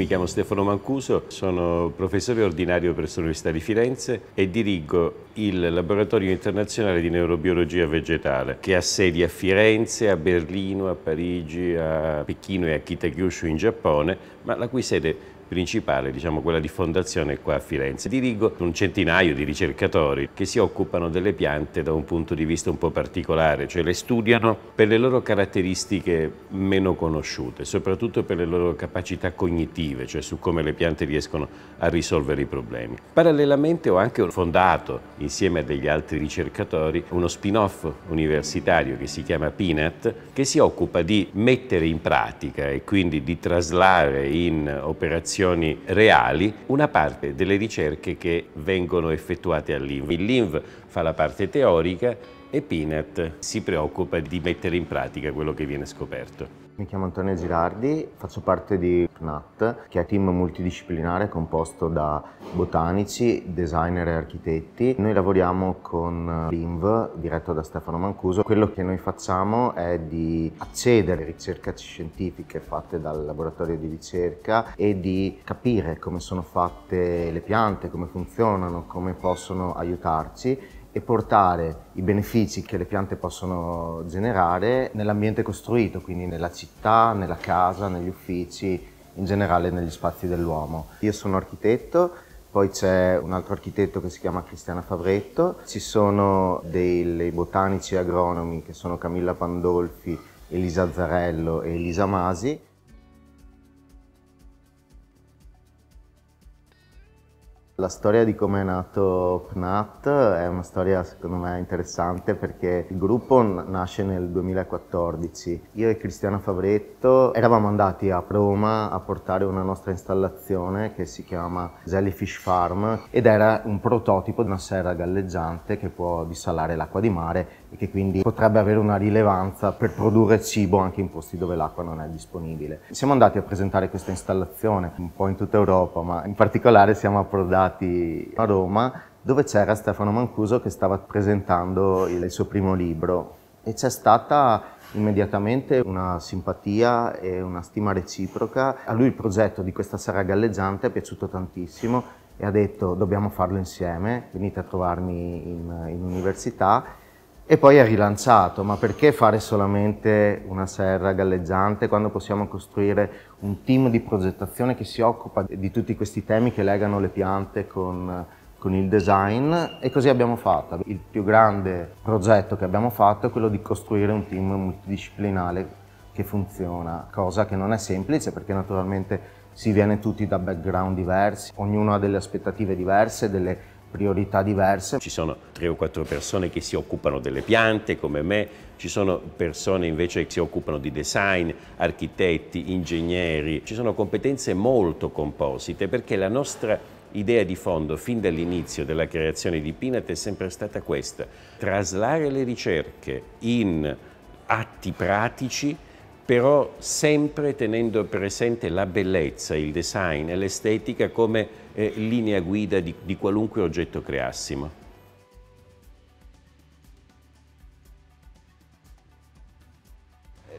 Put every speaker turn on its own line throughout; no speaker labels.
Mi chiamo Stefano Mancuso, sono professore ordinario presso l'Università di Firenze e dirigo il Laboratorio Internazionale di Neurobiologia Vegetale che ha sedi a Firenze, a Berlino, a Parigi, a Pechino e a Kitakyushu in Giappone, ma la cui sede principale, diciamo quella di fondazione qua a Firenze. Dirigo un centinaio di ricercatori che si occupano delle piante da un punto di vista un po' particolare, cioè le studiano per le loro caratteristiche meno conosciute, soprattutto per le loro capacità cognitive, cioè su come le piante riescono a risolvere i problemi. Parallelamente ho anche fondato, insieme a degli altri ricercatori, uno spin-off universitario che si chiama PINAT, che si occupa di mettere in pratica e quindi di traslare in operazioni condizioni reali una parte delle ricerche che vengono effettuate all'INV. Il LINV fa la parte teorica e PINAT si preoccupa di mettere in pratica quello che
viene scoperto. Mi chiamo Antonio Girardi, faccio parte di PNAT, che è un team multidisciplinare composto da botanici, designer e architetti. Noi lavoriamo con l'INV, diretto da Stefano Mancuso. Quello che noi facciamo è di accedere a ricerche scientifiche fatte dal laboratorio di ricerca e di capire come sono fatte le piante, come funzionano, come possono aiutarci e portare i benefici che le piante possono generare nell'ambiente costruito, quindi nella città, nella casa, negli uffici, in generale negli spazi dell'uomo. Io sono architetto, poi c'è un altro architetto che si chiama Cristiana Favretto, ci sono dei botanici agronomi che sono Camilla Pandolfi, Elisa Zarello e Elisa Masi. La storia di come è nato PNAT è una storia secondo me interessante perché il gruppo nasce nel 2014. Io e Cristiana Favretto eravamo andati a Roma a portare una nostra installazione che si chiama Jellyfish Farm ed era un prototipo di una serra galleggiante che può dissalare l'acqua di mare e che quindi potrebbe avere una rilevanza per produrre cibo anche in posti dove l'acqua non è disponibile. Siamo andati a presentare questa installazione un po' in tutta Europa, ma in particolare siamo approdati a Roma dove c'era Stefano Mancuso che stava presentando il suo primo libro e c'è stata immediatamente una simpatia e una stima reciproca. A lui il progetto di questa sera galleggiante è piaciuto tantissimo e ha detto dobbiamo farlo insieme, venite a trovarmi in, in università e poi ha rilanciato, ma perché fare solamente una serra galleggiante quando possiamo costruire un team di progettazione che si occupa di tutti questi temi che legano le piante con, con il design e così abbiamo fatto. Il più grande progetto che abbiamo fatto è quello di costruire un team multidisciplinare che funziona, cosa che non è semplice perché naturalmente si viene tutti da background diversi, ognuno ha delle aspettative diverse, delle priorità diverse. Ci sono
tre o quattro persone che si occupano delle piante come me, ci sono persone invece che si occupano di design, architetti, ingegneri, ci sono competenze molto composite perché la nostra idea di fondo fin dall'inizio della creazione di Pinat è sempre stata questa, traslare le ricerche in atti pratici però sempre tenendo presente la bellezza, il design e l'estetica come eh, linea guida di, di qualunque oggetto creassimo.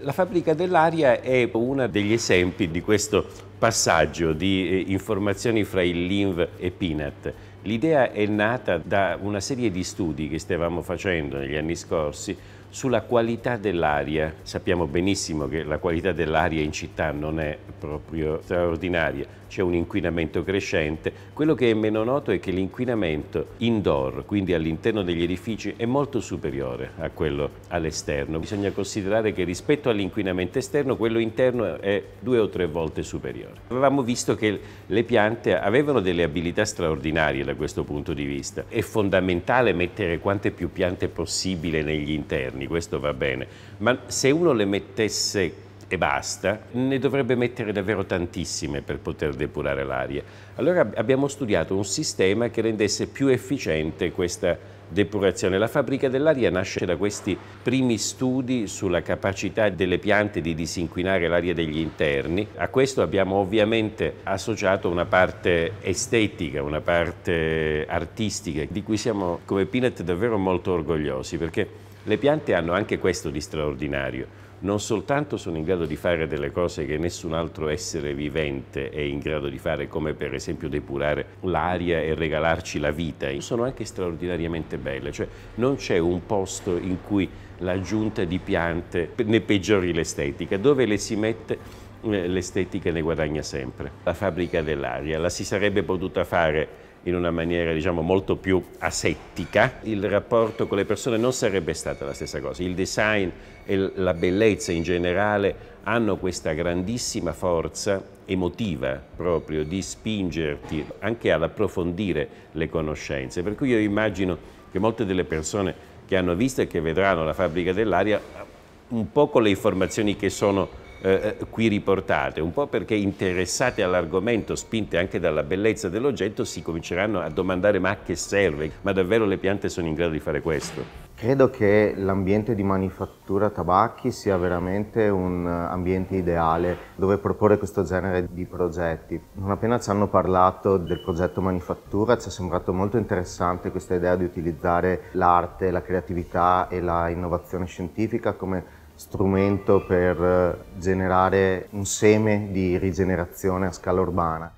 La fabbrica dell'aria è uno degli esempi di questo passaggio di eh, informazioni fra il LINV e PINAT. L'idea è nata da una serie di studi che stavamo facendo negli anni scorsi sulla qualità dell'aria. Sappiamo benissimo che la qualità dell'aria in città non è proprio straordinaria, c'è un inquinamento crescente. Quello che è meno noto è che l'inquinamento indoor, quindi all'interno degli edifici, è molto superiore a quello all'esterno. Bisogna considerare che rispetto all'inquinamento esterno, quello interno è due o tre volte superiore. Avevamo visto che le piante avevano delle abilità straordinarie da questo punto di vista. È fondamentale mettere quante più piante possibile negli interni giorni, questo va bene, ma se uno le mettesse e basta, ne dovrebbe mettere davvero tantissime per poter depurare l'aria. Allora abbiamo studiato un sistema che rendesse più efficiente questa depurazione. La fabbrica dell'aria nasce da questi primi studi sulla capacità delle piante di disinquinare l'aria degli interni. A questo abbiamo ovviamente associato una parte estetica, una parte artistica, di cui siamo come Pinet davvero molto orgogliosi perché le piante hanno anche questo di straordinario. Non soltanto sono in grado di fare delle cose che nessun altro essere vivente è in grado di fare, come per esempio depurare l'aria e regalarci la vita, sono anche straordinariamente belle. Cioè non c'è un posto in cui l'aggiunta di piante ne peggiori l'estetica, dove le si mette eh, l'estetica ne guadagna sempre. La fabbrica dell'aria la si sarebbe potuta fare in una maniera diciamo molto più asettica, il rapporto con le persone non sarebbe stata la stessa cosa. Il design e la bellezza in generale hanno questa grandissima forza emotiva proprio di spingerti anche ad approfondire le conoscenze. Per cui io immagino che molte delle persone che hanno visto e che vedranno la fabbrica dell'aria un po' con le informazioni che sono eh, eh, qui riportate, un po' perché interessate all'argomento, spinte anche dalla bellezza dell'oggetto, si cominceranno a domandare ma a che serve? Ma davvero le piante sono in grado di fare questo?
Credo che l'ambiente di manifattura tabacchi sia veramente un ambiente ideale dove proporre questo genere di progetti. Non appena ci hanno parlato del progetto manifattura ci è sembrato molto interessante questa idea di utilizzare l'arte, la creatività e la innovazione scientifica come strumento per eh, generare un seme di rigenerazione a scala urbana.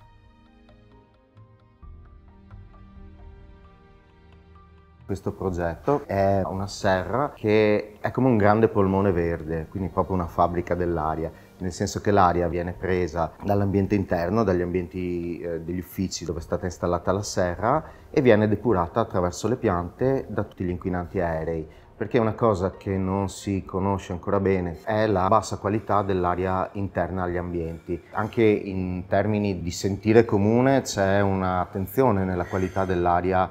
Questo progetto è una serra che è come un grande polmone verde, quindi proprio una fabbrica dell'aria, nel senso che l'aria viene presa dall'ambiente interno, dagli ambienti eh, degli uffici dove è stata installata la serra e viene depurata attraverso le piante da tutti gli inquinanti aerei perché una cosa che non si conosce ancora bene è la bassa qualità dell'aria interna agli ambienti. Anche in termini di sentire comune c'è un'attenzione nella qualità dell'aria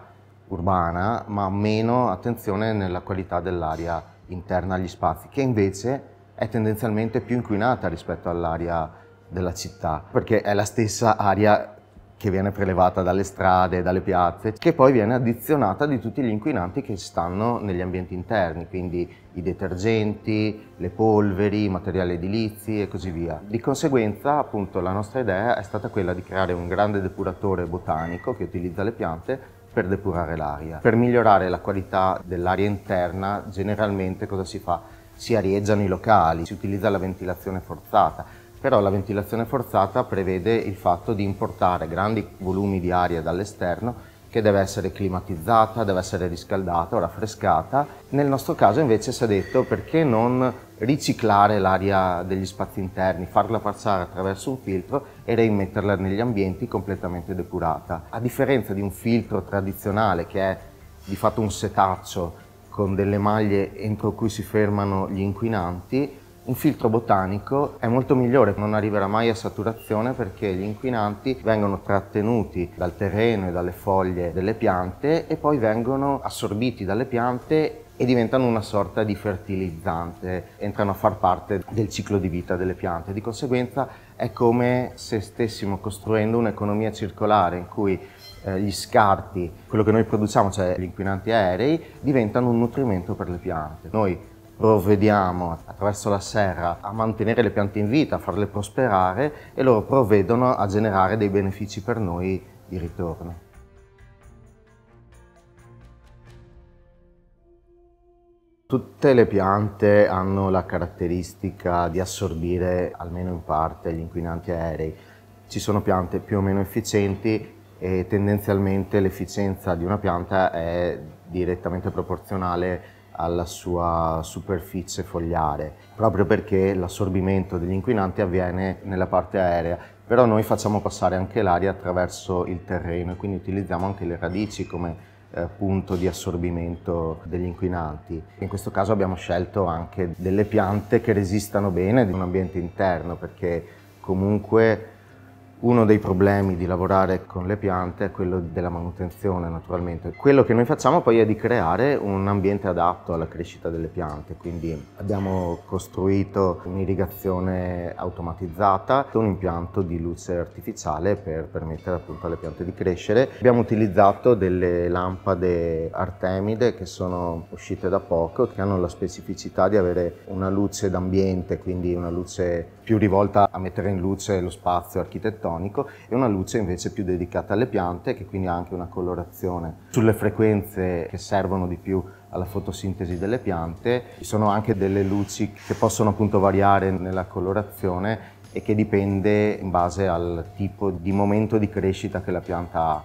urbana, ma meno attenzione nella qualità dell'aria interna agli spazi, che invece è tendenzialmente più inquinata rispetto all'aria della città, perché è la stessa aria che viene prelevata dalle strade, dalle piazze, che poi viene addizionata di tutti gli inquinanti che stanno negli ambienti interni, quindi i detergenti, le polveri, i materiali edilizi e così via. Di conseguenza, appunto, la nostra idea è stata quella di creare un grande depuratore botanico che utilizza le piante per depurare l'aria. Per migliorare la qualità dell'aria interna, generalmente cosa si fa? Si arieggiano i locali, si utilizza la ventilazione forzata, però la ventilazione forzata prevede il fatto di importare grandi volumi di aria dall'esterno che deve essere climatizzata, deve essere riscaldata o raffrescata. Nel nostro caso invece si è detto perché non riciclare l'aria degli spazi interni, farla passare attraverso un filtro e rimetterla negli ambienti completamente depurata. A differenza di un filtro tradizionale che è di fatto un setaccio con delle maglie entro cui si fermano gli inquinanti, un filtro botanico è molto migliore, non arriverà mai a saturazione perché gli inquinanti vengono trattenuti dal terreno e dalle foglie delle piante e poi vengono assorbiti dalle piante e diventano una sorta di fertilizzante, entrano a far parte del ciclo di vita delle piante. Di conseguenza è come se stessimo costruendo un'economia circolare in cui eh, gli scarti, quello che noi produciamo, cioè gli inquinanti aerei, diventano un nutrimento per le piante. Noi provvediamo attraverso la serra a mantenere le piante in vita, a farle prosperare e loro provvedono a generare dei benefici per noi di ritorno. Tutte le piante hanno la caratteristica di assorbire almeno in parte gli inquinanti aerei. Ci sono piante più o meno efficienti e tendenzialmente l'efficienza di una pianta è direttamente proporzionale alla sua superficie fogliare, proprio perché l'assorbimento degli inquinanti avviene nella parte aerea, però noi facciamo passare anche l'aria attraverso il terreno e quindi utilizziamo anche le radici come eh, punto di assorbimento degli inquinanti. In questo caso abbiamo scelto anche delle piante che resistano bene ad un ambiente interno perché comunque uno dei problemi di lavorare con le piante è quello della manutenzione naturalmente. Quello che noi facciamo poi è di creare un ambiente adatto alla crescita delle piante, quindi abbiamo costruito un'irrigazione automatizzata, un impianto di luce artificiale per permettere appunto alle piante di crescere. Abbiamo utilizzato delle lampade artemide che sono uscite da poco, che hanno la specificità di avere una luce d'ambiente, quindi una luce più rivolta a mettere in luce lo spazio architettonico fotonico e una luce invece più dedicata alle piante che quindi ha anche una colorazione sulle frequenze che servono di più alla fotosintesi delle piante. Ci sono anche delle luci che possono appunto variare nella colorazione e che dipende in base al tipo di momento di crescita che la pianta ha.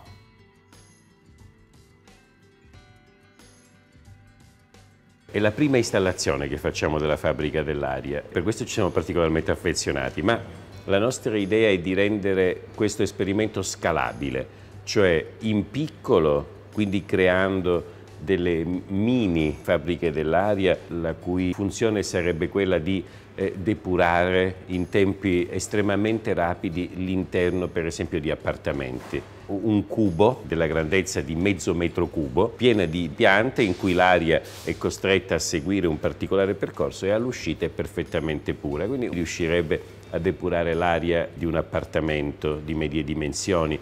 È la prima installazione che facciamo della fabbrica dell'aria, per questo ci siamo particolarmente affezionati, ma la nostra idea è di rendere questo esperimento scalabile, cioè in piccolo, quindi creando delle mini fabbriche dell'aria, la cui funzione sarebbe quella di eh, depurare in tempi estremamente rapidi l'interno, per esempio, di appartamenti un cubo della grandezza di mezzo metro cubo, piena di piante in cui l'aria è costretta a seguire un particolare percorso e all'uscita è perfettamente pura, quindi riuscirebbe a depurare l'aria di un appartamento di medie dimensioni.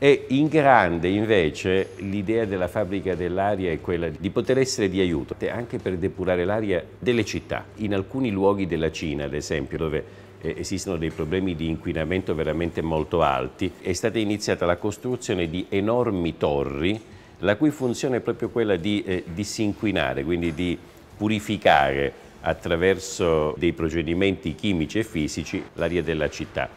E in grande invece l'idea della fabbrica dell'aria è quella di poter essere di aiuto anche per depurare l'aria delle città. In alcuni luoghi della Cina, ad esempio, dove eh, esistono dei problemi di inquinamento veramente molto alti, è stata iniziata la costruzione di enormi torri la cui funzione è proprio quella di eh, disinquinare, quindi di purificare attraverso dei procedimenti chimici e fisici l'aria della città.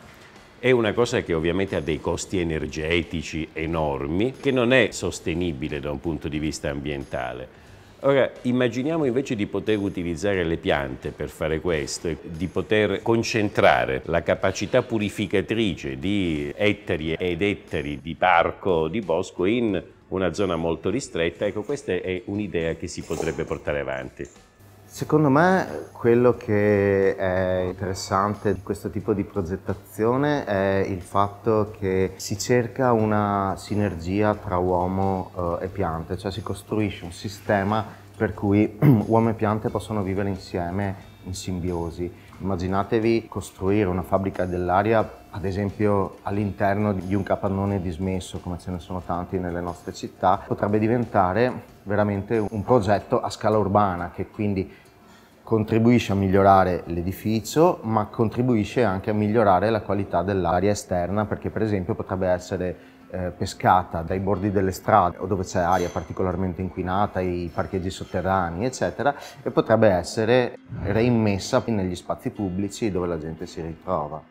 È una cosa che ovviamente ha dei costi energetici enormi, che non è sostenibile da un punto di vista ambientale. Ora, immaginiamo invece di poter utilizzare le piante per fare questo, di poter concentrare la capacità purificatrice di ettari ed ettari di parco, o di bosco in una zona molto ristretta, ecco questa è un'idea che si potrebbe portare avanti.
Secondo me quello che è interessante di questo tipo di progettazione è il fatto che si cerca una sinergia tra uomo eh, e piante, cioè si costruisce un sistema per cui uomo e piante possono vivere insieme in simbiosi. Immaginatevi costruire una fabbrica dell'aria ad esempio all'interno di un capannone dismesso, come ce ne sono tanti nelle nostre città, potrebbe diventare veramente un progetto a scala urbana che quindi contribuisce a migliorare l'edificio, ma contribuisce anche a migliorare la qualità dell'aria esterna, perché per esempio potrebbe essere eh, pescata dai bordi delle strade o dove c'è aria particolarmente inquinata, i parcheggi sotterranei, eccetera, e potrebbe essere reimmessa negli spazi pubblici dove la gente si ritrova.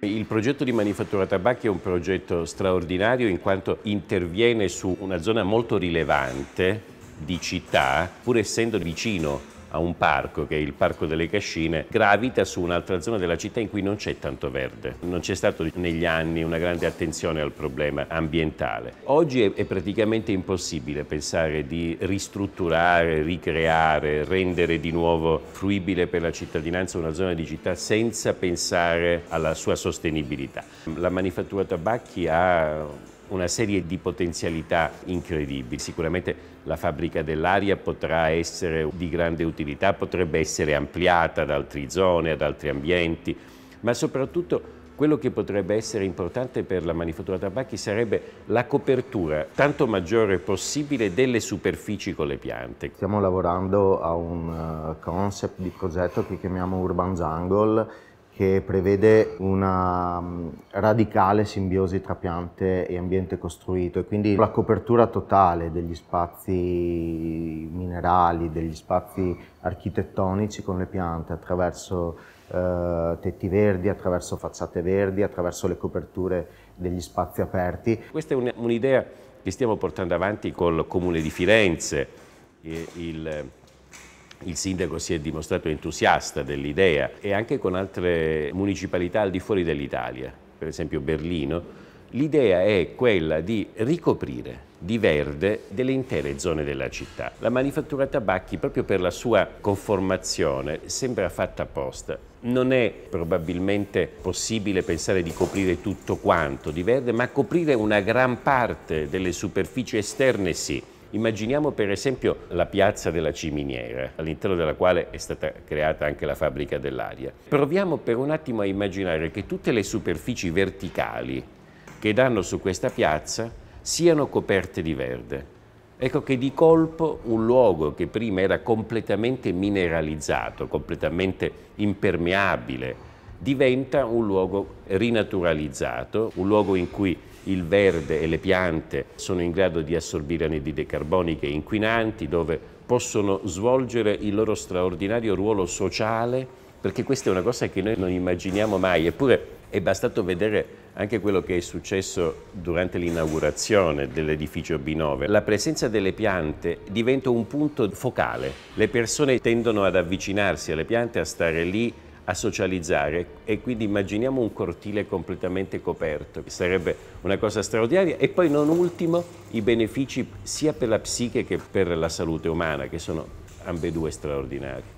Il progetto di Manifattura Tabacchi è un progetto straordinario in quanto interviene su una zona molto rilevante di città, pur essendo vicino a un parco, che è il Parco delle Cascine, gravita su un'altra zona della città in cui non c'è tanto verde. Non c'è stato negli anni una grande attenzione al problema ambientale. Oggi è, praticamente impossibile pensare di ristrutturare, ricreare, rendere di nuovo fruibile per la cittadinanza una zona di città senza pensare alla sua sostenibilità. La manifattura tabacchi ha una serie di potenzialità incredibili. Sicuramente la fabbrica dell'aria potrà essere di grande utilità, potrebbe essere ampliata ad altre zone, ad altri ambienti, ma soprattutto quello che potrebbe essere importante per la manifattura tabacchi sarebbe la copertura tanto maggiore possibile delle superfici con le piante.
Stiamo lavorando a un eh, concept di progetto che chiamiamo Urban Jungle che prevede una mm, radicale simbiosi tra piante e ambiente costruito e quindi la copertura totale degli spazi minerali, degli spazi architettonici con le piante attraverso eh, tetti verdi, attraverso facciate verdi, attraverso le coperture degli spazi aperti. Questa
è un'idea che stiamo portando avanti col Comune di Firenze, il il sindaco si è dimostrato entusiasta dell'idea e anche con altre municipalità al di fuori dell'Italia, per esempio Berlino, l'idea è quella di ricoprire di verde delle intere zone della città. La manifattura tabacchi, proprio per la sua conformazione, sembra fatta apposta. Non è probabilmente possibile pensare di coprire tutto quanto di verde, ma coprire una gran parte delle superfici esterne sì. Immaginiamo per esempio la piazza della Ciminiera, all'interno della quale è stata creata anche la fabbrica dell'aria. Proviamo per un attimo a immaginare che tutte le superfici verticali che danno su questa piazza siano coperte di verde. Ecco che di colpo un luogo che prima era completamente mineralizzato, completamente impermeabile, diventa un luogo rinaturalizzato, un luogo in cui il verde e le piante sono in grado di assorbire anidride carboniche inquinanti, dove possono svolgere il loro straordinario ruolo sociale, perché questa è una cosa che noi non immaginiamo mai, eppure è bastato vedere anche quello che è successo durante l'inaugurazione dell'edificio B9. La presenza delle piante diventa un punto focale. Le persone tendono ad avvicinarsi alle piante, a stare lì, a socializzare e quindi immaginiamo un cortile completamente coperto, sarebbe una cosa straordinaria e poi non ultimo i benefici sia per la psiche che per la salute umana che sono ambedue straordinari.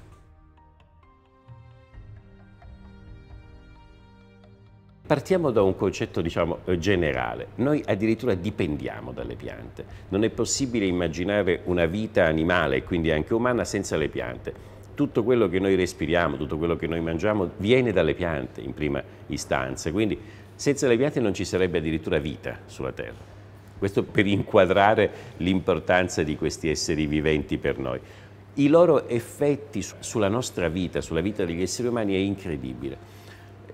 Partiamo da un concetto diciamo, generale, noi addirittura dipendiamo dalle piante, non è possibile immaginare una vita animale, quindi anche umana, senza le piante tutto quello che noi respiriamo, tutto quello che noi mangiamo viene dalle piante in prima istanza, quindi senza le piante non ci sarebbe addirittura vita sulla Terra. Questo per inquadrare l'importanza di questi esseri viventi per noi. I loro effetti sulla nostra vita, sulla vita degli esseri umani è incredibile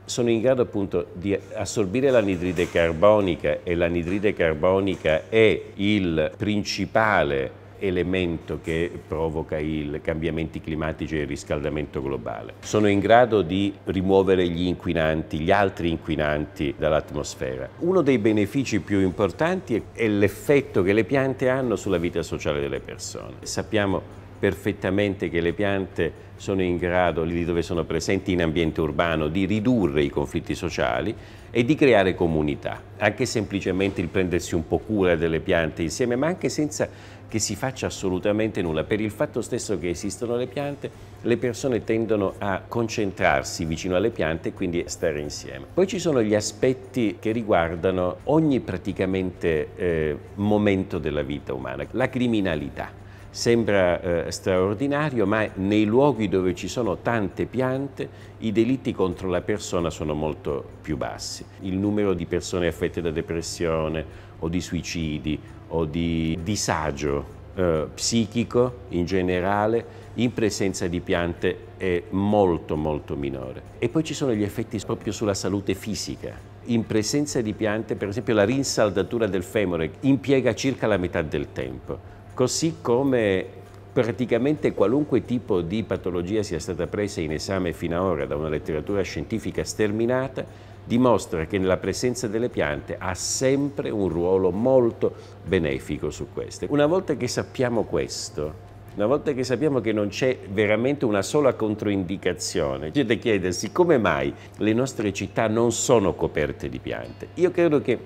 sono in grado appunto di assorbire l'anidride carbonica e l'anidride carbonica è il principale elemento che provoca i cambiamenti climatici e il riscaldamento globale. Sono in grado di rimuovere gli inquinanti, gli altri inquinanti dall'atmosfera. Uno dei benefici più importanti è l'effetto che le piante hanno sulla vita sociale delle persone. Sappiamo perfettamente che le piante sono in grado, lì dove sono presenti in ambiente urbano, di ridurre i conflitti sociali, e di creare comunità, anche semplicemente il prendersi un po' cura delle piante insieme, ma anche senza che si faccia assolutamente nulla. Per il fatto stesso che esistono le piante, le persone tendono a concentrarsi vicino alle piante e quindi stare insieme. Poi ci sono gli aspetti che riguardano ogni praticamente eh, momento della vita umana, la criminalità Sembra eh, straordinario, ma nei luoghi dove ci sono tante piante i delitti contro la persona sono molto più bassi. Il numero di persone affette da depressione o di suicidi o di disagio eh, psichico in generale in presenza di piante è molto molto minore. E poi ci sono gli effetti proprio sulla salute fisica. In presenza di piante, per esempio la rinsaldatura del femore impiega circa la metà del tempo così come praticamente qualunque tipo di patologia sia stata presa in esame fino ad ora da una letteratura scientifica sterminata, dimostra che la presenza delle piante ha sempre un ruolo molto benefico su queste. Una volta che sappiamo questo, una volta che sappiamo che non c'è veramente una sola controindicazione, c'è da chiedersi come mai le nostre città non sono coperte di piante. Io credo che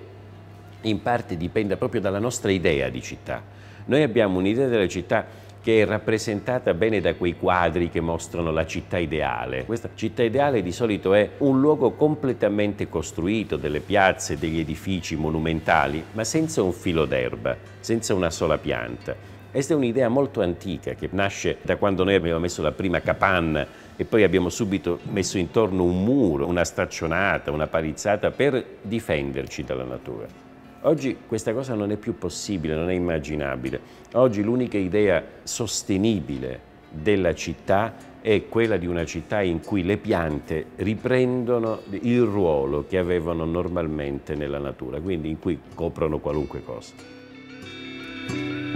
in parte dipenda proprio dalla nostra idea di città noi abbiamo un'idea della città che è rappresentata bene da quei quadri che mostrano la città ideale. Questa città ideale di solito è un luogo completamente costruito, delle piazze, degli edifici monumentali, ma senza un filo d'erba, senza una sola pianta. Questa è un'idea molto antica che nasce da quando noi abbiamo messo la prima capanna e poi abbiamo subito messo intorno un muro, una staccionata, una palizzata per difenderci dalla natura. Oggi questa cosa non è più possibile, non è immaginabile. Oggi l'unica idea sostenibile della città è quella di una città in cui le piante riprendono il ruolo che avevano normalmente nella natura, quindi in cui coprono qualunque cosa.